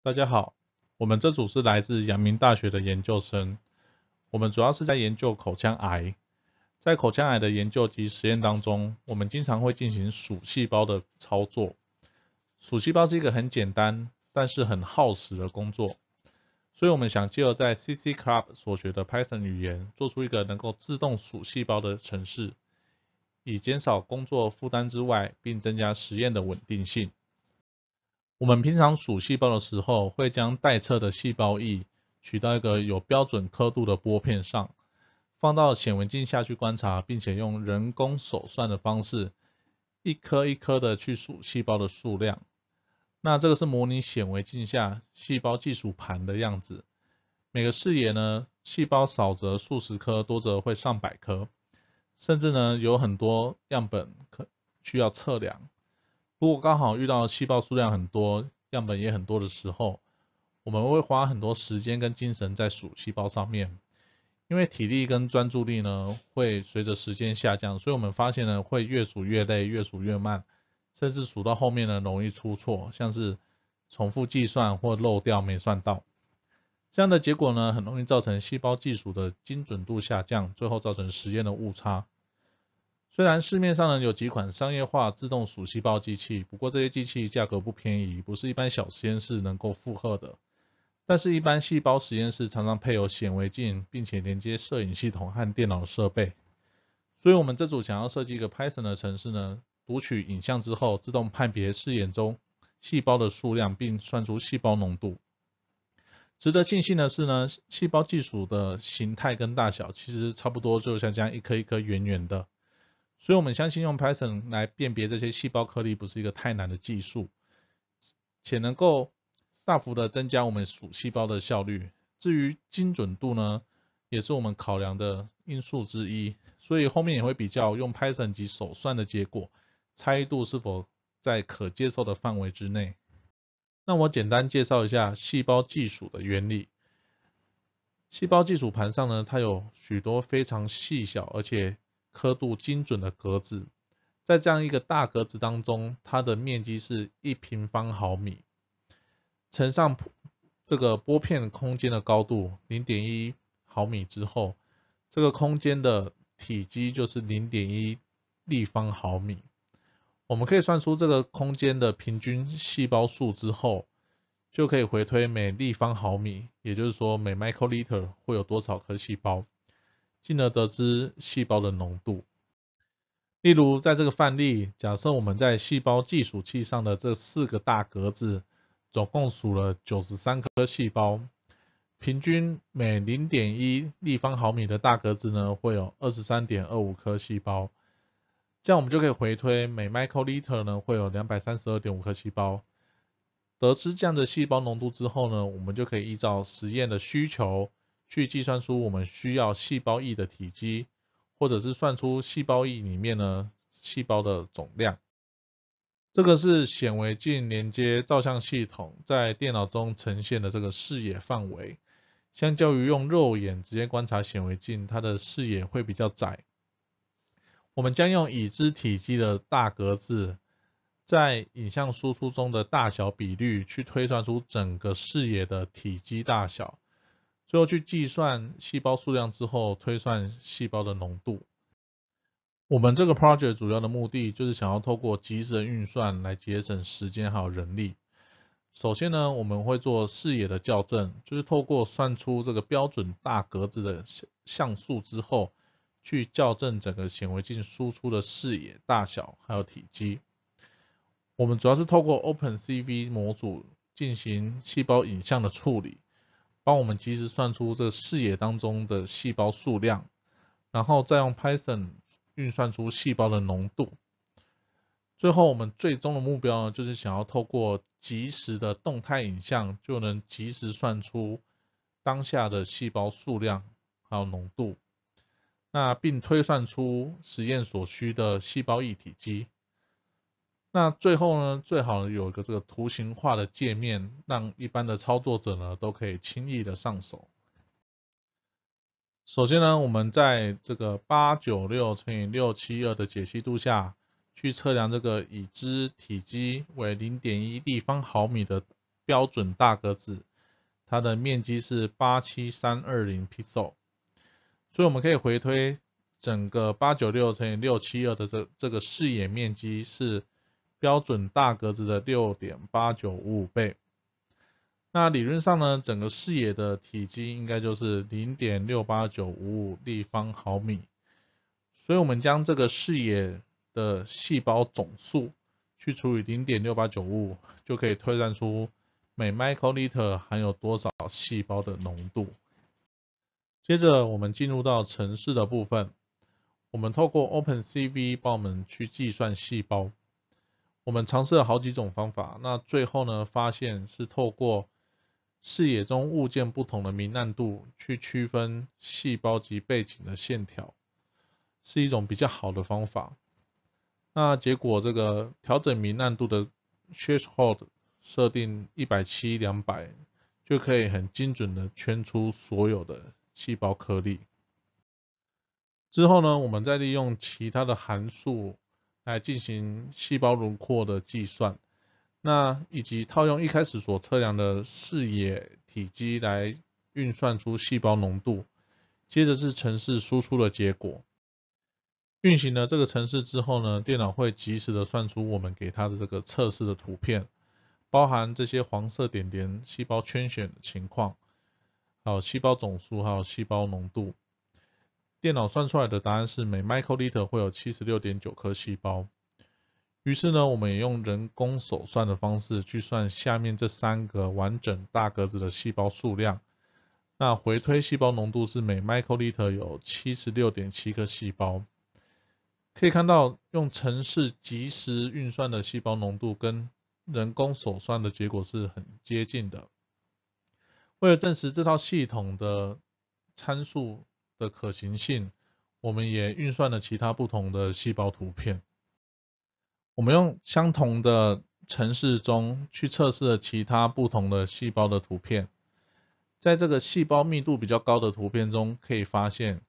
大家好，我们这组是来自阳明大学的研究生，我们主要是在研究口腔癌。在口腔癌的研究及实验当中，我们经常会进行鼠细胞的操作。鼠细胞是一个很简单，但是很耗时的工作，所以我们想借由在 CC Club 所学的 Python 语言，做出一个能够自动鼠细胞的程式，以减少工作负担之外，并增加实验的稳定性。我们平常数细胞的时候，会将待测的细胞液取到一个有标准刻度的玻片上，放到显微镜下去观察，并且用人工手算的方式，一颗一颗的去数细胞的数量。那这个是模拟显微镜下细胞计数盘的样子。每个视野呢，细胞少则数十颗，多则会上百颗，甚至呢，有很多样本可需要测量。不过刚好遇到细胞数量很多、样本也很多的时候，我们会花很多时间跟精神在数细胞上面，因为体力跟专注力呢会随着时间下降，所以我们发现呢会越数越累、越数越慢，甚至数到后面呢容易出错，像是重复计算或漏掉没算到，这样的结果呢很容易造成细胞计数的精准度下降，最后造成实验的误差。虽然市面上呢有几款商业化自动数细胞机器，不过这些机器价格不便宜，不是一般小实验室能够负荷的。但是，一般细胞实验室常常配有显微镜，并且连接摄影系统和电脑设备。所以，我们这组想要设计一个 Python 的程式呢，读取影像之后，自动判别视野中细胞的数量，并算出细胞浓度。值得庆幸的是呢，细胞技术的形态跟大小其实差不多，就像这样一颗一颗圆圆的。所以，我们相信用 Python 来辨别这些细胞颗粒不是一个太难的技术，且能够大幅的增加我们数细胞的效率。至于精准度呢，也是我们考量的因素之一。所以后面也会比较用 Python 及手算的结果，差异度是否在可接受的范围之内。那我简单介绍一下细胞技术的原理。细胞技术盘上呢，它有许多非常细小而且刻度精准的格子，在这样一个大格子当中，它的面积是一平方毫米，乘上这个玻片空间的高度零点一毫米之后，这个空间的体积就是零点一立方毫米。我们可以算出这个空间的平均细胞数之后，就可以回推每立方毫米，也就是说每 micro liter 会有多少颗细胞。进而得知细胞的浓度。例如，在这个范例，假设我们在细胞计数器上的这四个大格子总共数了九十三颗细胞，平均每零点一立方毫米的大格子呢会有二十三点二五颗细胞。这样我们就可以回推每 microliter 呢会有两百三十二点五颗细胞。得知这样的细胞浓度之后呢，我们就可以依照实验的需求。去计算出我们需要细胞液的体积，或者是算出细胞液里面呢细胞的总量。这个是显微镜连接照相系统在电脑中呈现的这个视野范围。相较于用肉眼直接观察显微镜，它的视野会比较窄。我们将用已知体积的大格子在影像输出中的大小比率，去推算出整个视野的体积大小。最后去计算细胞数量之后，推算细胞的浓度。我们这个 project 主要的目的就是想要透过即时运算来节省时间还有人力。首先呢，我们会做视野的校正，就是透过算出这个标准大格子的像素之后，去校正整个显微镜输出的视野大小还有体积。我们主要是透过 OpenCV 模组进行细胞影像的处理。帮我们及时算出这视野当中的细胞数量，然后再用 Python 运算出细胞的浓度。最后，我们最终的目标呢，就是想要透过及时的动态影像，就能及时算出当下的细胞数量还有浓度，那并推算出实验所需的细胞一体积。那最后呢，最好有一个这个图形化的界面，让一般的操作者呢都可以轻易的上手。首先呢，我们在这个八九六乘以六七二的解析度下去测量这个已知体积为零点一立方毫米的标准大格子，它的面积是八七三二零 pixel，所以我们可以回推整个八九六乘以六七二的这这个视野面积是。标准大格子的六点八九五五倍，那理论上呢，整个视野的体积应该就是零点六八九五五立方毫米，所以我们将这个视野的细胞总数去除以零点六八九五，就可以推算出每 micro liter 含有多少细胞的浓度。接着我们进入到城市的部分，我们透过 Open CV 帮我们去计算细胞。我们尝试了好几种方法，那最后呢，发现是透过视野中物件不同的明暗度去区分细胞及背景的线条，是一种比较好的方法。那结果这个调整明暗度的 threshold 设定一百七两百，就可以很精准的圈出所有的细胞颗粒。之后呢，我们再利用其他的函数。来进行细胞轮廓的计算，那以及套用一开始所测量的视野体积来运算出细胞浓度，接着是城市输出的结果。运行了这个城市之后呢，电脑会及时的算出我们给它的这个测试的图片，包含这些黄色点点细胞圈选的情况，还有细胞总数，还有细胞浓度。电脑算出来的答案是每 microliter 会有七十六点九颗细胞。于是呢，我们也用人工手算的方式去算下面这三个完整大格子的细胞数量。那回推细胞浓度是每 microliter 有七十六点七颗细胞。可以看到，用程式即时运算的细胞浓度跟人工手算的结果是很接近的。为了证实这套系统的参数。的可行性，我们也运算了其他不同的细胞图片。我们用相同的程式中去测试了其他不同的细胞的图片，在这个细胞密度比较高的图片中，可以发现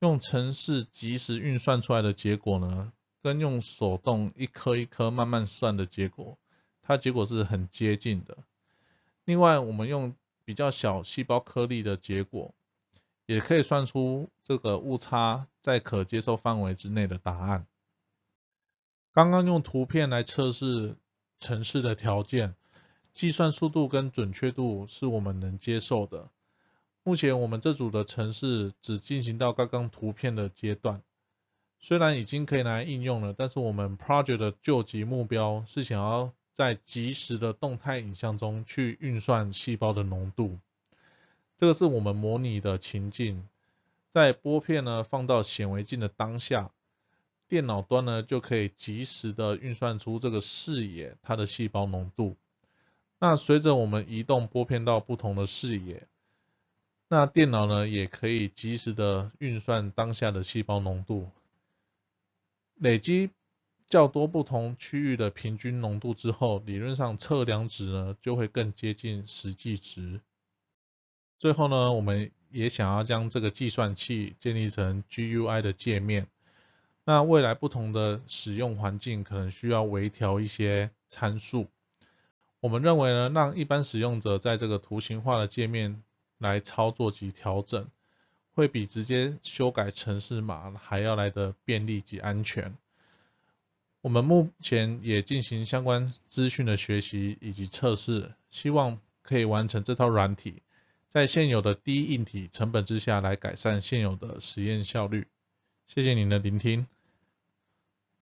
用程式即时运算出来的结果呢，跟用手动一颗一颗慢慢算的结果，它结果是很接近的。另外，我们用比较小细胞颗粒的结果。也可以算出这个误差在可接受范围之内的答案。刚刚用图片来测试城市的条件，计算速度跟准确度是我们能接受的。目前我们这组的城市只进行到刚刚图片的阶段，虽然已经可以拿来应用了，但是我们 project 的救极目标是想要在即时的动态影像中去运算细胞的浓度。这个是我们模拟的情境，在波片呢放到显微镜的当下，电脑端呢就可以及时的运算出这个视野它的细胞浓度。那随着我们移动波片到不同的视野，那电脑呢也可以及时的运算当下的细胞浓度。累积较多不同区域的平均浓度之后，理论上测量值呢就会更接近实际值。最后呢，我们也想要将这个计算器建立成 GUI 的界面。那未来不同的使用环境可能需要微调一些参数。我们认为呢，让一般使用者在这个图形化的界面来操作及调整，会比直接修改程式码还要来的便利及安全。我们目前也进行相关资讯的学习以及测试，希望可以完成这套软体。在现有的低硬体成本之下来改善现有的实验效率。谢谢您的聆听。